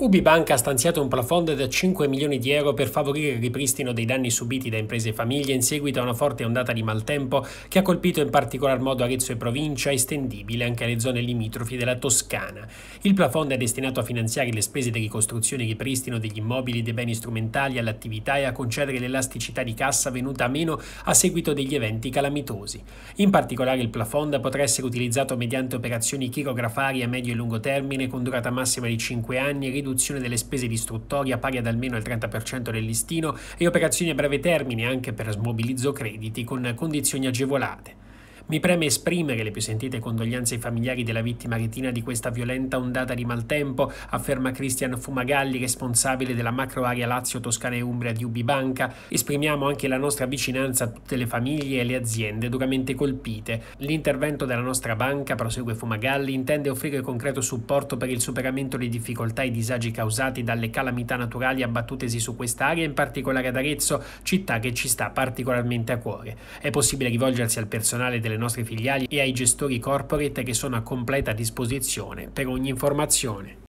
UbiBank ha stanziato un plafond da 5 milioni di euro per favorire il ripristino dei danni subiti da imprese e famiglie in seguito a una forte ondata di maltempo che ha colpito in particolar modo Arezzo e provincia, estendibile anche alle zone limitrofi della Toscana. Il plafond è destinato a finanziare le spese di ricostruzione e ripristino degli immobili, e dei beni strumentali, all'attività e a concedere l'elasticità di cassa venuta a meno a seguito degli eventi calamitosi. In particolare il plafond potrà essere utilizzato mediante operazioni chirografarie a medio e lungo termine con durata massima di 5 anni e riduzione riduzione delle spese di istruttoria pari ad almeno il 30% del listino e operazioni a breve termine anche per smobilizzo crediti con condizioni agevolate. Mi preme esprimere le più sentite condoglianze ai familiari della vittima retina di questa violenta ondata di maltempo, afferma Cristian Fumagalli, responsabile della macro area Lazio, Toscana e Umbria di Ubibanca. Esprimiamo anche la nostra vicinanza a tutte le famiglie e le aziende duramente colpite. L'intervento della nostra banca, prosegue Fumagalli, intende offrire concreto supporto per il superamento delle difficoltà e disagi causati dalle calamità naturali abbattutesi su quest'area, in particolare ad Arezzo, città che ci sta particolarmente a cuore. È possibile rivolgersi al personale delle nostre filiali e ai gestori corporate che sono a completa disposizione per ogni informazione.